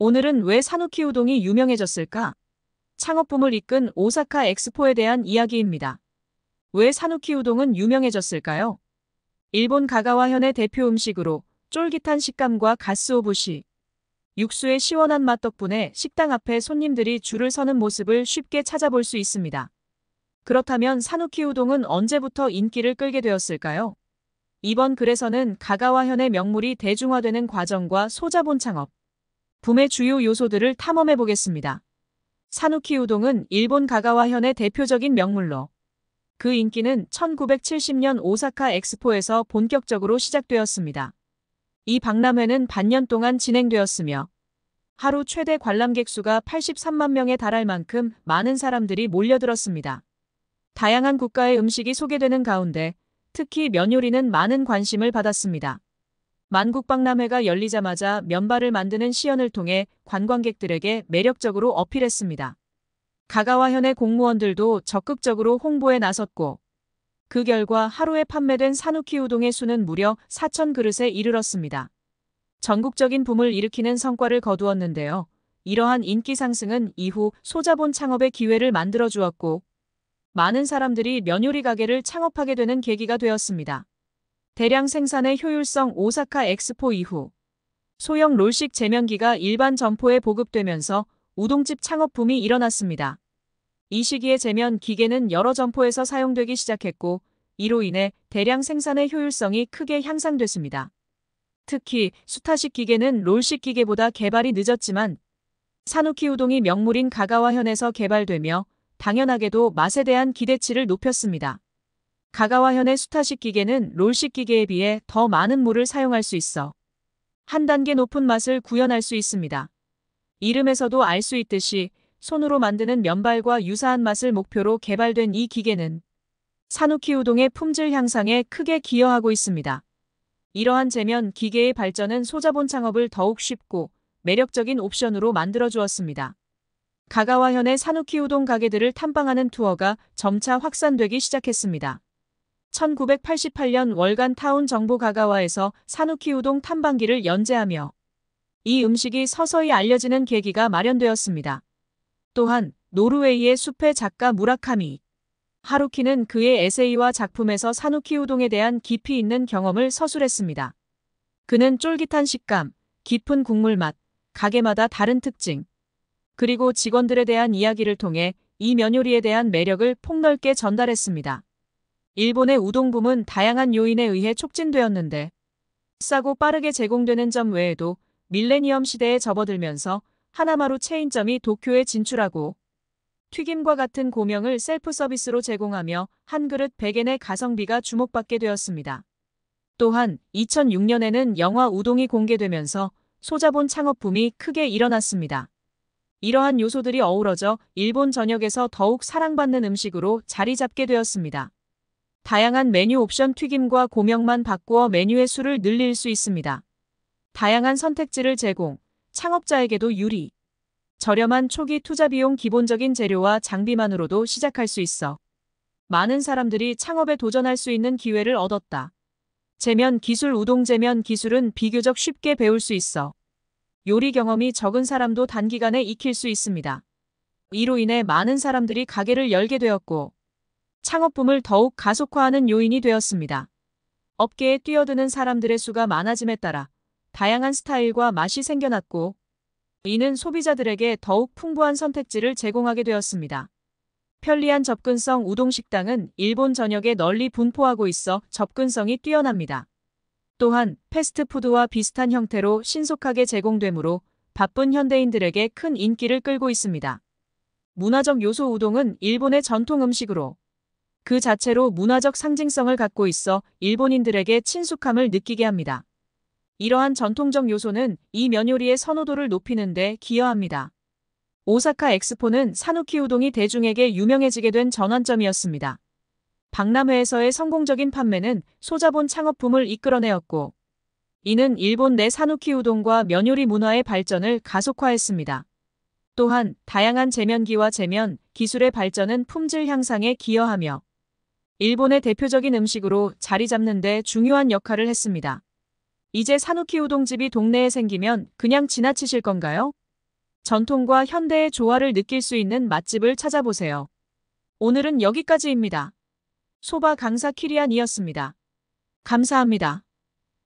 오늘은 왜 사누키 우동이 유명해졌을까? 창업붐을 이끈 오사카 엑스포에 대한 이야기입니다. 왜 사누키 우동은 유명해졌을까요? 일본 가가와현의 대표 음식으로 쫄깃한 식감과 가스오부시, 육수의 시원한 맛 덕분에 식당 앞에 손님들이 줄을 서는 모습을 쉽게 찾아볼 수 있습니다. 그렇다면 사누키 우동은 언제부터 인기를 끌게 되었을까요? 이번 글에서는 가가와현의 명물이 대중화되는 과정과 소자본 창업, 붐의 주요 요소들을 탐험해 보겠습니다. 사누키 우동은 일본 가가와현의 대표적인 명물로 그 인기는 1970년 오사카 엑스포에서 본격적으로 시작되었습니다. 이 박람회는 반년 동안 진행되었으며 하루 최대 관람객 수가 83만 명에 달할 만큼 많은 사람들이 몰려들었습니다. 다양한 국가의 음식이 소개되는 가운데 특히 면요리는 많은 관심을 받았습니다. 만국박람회가 열리자마자 면발을 만드는 시연을 통해 관광객들에게 매력적으로 어필했습니다. 가가와현의 공무원들도 적극적으로 홍보에 나섰고 그 결과 하루에 판매된 사누키 우동의 수는 무려 4천 그릇에 이르렀습니다. 전국적인 붐을 일으키는 성과를 거두었는데요. 이러한 인기 상승은 이후 소자본 창업의 기회를 만들어 주었고 많은 사람들이 면요리 가게를 창업하게 되는 계기가 되었습니다. 대량 생산의 효율성 오사카 엑스포 이후 소형 롤식 제면기가 일반 점포에 보급되면서 우동집 창업붐이 일어났습니다. 이 시기에 제면 기계는 여러 점포에서 사용되기 시작했고 이로 인해 대량 생산의 효율성이 크게 향상됐습니다. 특히 수타식 기계는 롤식 기계보다 개발이 늦었지만 사누키 우동이 명물인 가가와현에서 개발되며 당연하게도 맛에 대한 기대치를 높였습니다. 가가와현의 수타식 기계는 롤식 기계에 비해 더 많은 물을 사용할 수 있어 한 단계 높은 맛을 구현할 수 있습니다. 이름에서도 알 수 있듯이 손으로 만드는 면발과 유사한 맛을 목표로 개발된 이 기계는 사누키 우동의 품질 향상에 크게 기여하고 있습니다. 이러한 재면 기계의 발전은 소자본 창업을 더욱 쉽고 매력적인 옵션으로 만들어 주었습니다. 가가와현의 사누키 우동 가게들을 탐방하는 투어가 점차 확산되기 시작했습니다. 1988년 월간 타운 정보 가가와에서 사누키 우동 탐방기를 연재하며 이 음식이 서서히 알려지는 계기가 마련되었습니다. 또한 노르웨이의 숲의 작가 무라카미 하루키는 그의 에세이와 작품에서 사누키 우동에 대한 깊이 있는 경험을 서술했습니다. 그는 쫄깃한 식감, 깊은 국물 맛, 가게마다 다른 특징, 그리고 직원들에 대한 이야기를 통해 이 면요리에 대한 매력을 폭넓게 전달했습니다. 일본의 우동 붐은 다양한 요인에 의해 촉진되었는데 싸고 빠르게 제공되는 점 외에도 밀레니엄 시대에 접어들면서 하나마루 체인점이 도쿄에 진출하고 튀김과 같은 고명을 셀프 서비스로 제공하며 한 그릇 100엔의 가성비가 주목받게 되었습니다. 또한 2006년에는 영화 우동이 공개되면서 소자본 창업붐이 크게 일어났습니다. 이러한 요소들이 어우러져 일본 전역에서 더욱 사랑받는 음식으로 자리 잡게 되었습니다. 다양한 메뉴 옵션 튀김과 고명만 바꾸어 메뉴의 수를 늘릴 수 있습니다. 다양한 선택지를 제공, 창업자에게도 유리. 저렴한 초기 투자 비용 기본적인 재료와 장비만으로도 시작할 수 있어. 많은 사람들이 창업에 도전할 수 있는 기회를 얻었다. 재면 기술 우동 재면 기술은 비교적 쉽게 배울 수 있어. 요리 경험이 적은 사람도 단기간에 익힐 수 있습니다. 이로 인해 많은 사람들이 가게를 열게 되었고 창업붐을 더욱 가속화하는 요인이 되었습니다. 업계에 뛰어드는 사람들의 수가 많아짐에 따라 다양한 스타일과 맛이 생겨났고 이는 소비자들에게 더욱 풍부한 선택지를 제공하게 되었습니다. 편리한 접근성 우동식당은 일본 전역에 널리 분포하고 있어 접근성이 뛰어납니다. 또한 패스트푸드와 비슷한 형태로 신속하게 제공되므로 바쁜 현대인들에게 큰 인기를 끌고 있습니다. 문화적 요소 우동은 일본의 전통 음식으로 그 자체로 문화적 상징성을 갖고 있어 일본인들에게 친숙함을 느끼게 합니다. 이러한 전통적 요소는 이 면요리의 선호도를 높이는 데 기여합니다. 오사카 엑스포는 사누키 우동이 대중에게 유명해지게 된 전환점이었습니다. 박람회에서의 성공적인 판매는 소자본 창업품을 이끌어내었고 이는 일본 내 사누키 우동과 면요리 문화의 발전을 가속화했습니다. 또한 다양한 재면기와 재면, 기술의 발전은 품질 향상에 기여하며 일본의 대표적인 음식으로 자리 잡는데 중요한 역할을 했습니다. 이제 사누키 우동집이 동네에 생기면 그냥 지나치실 건가요? 전통과 현대의 조화를 느낄 수 있는 맛집을 찾아보세요. 오늘은 여기까지입니다. 소바 강사 키리안이었습니다. 감사합니다.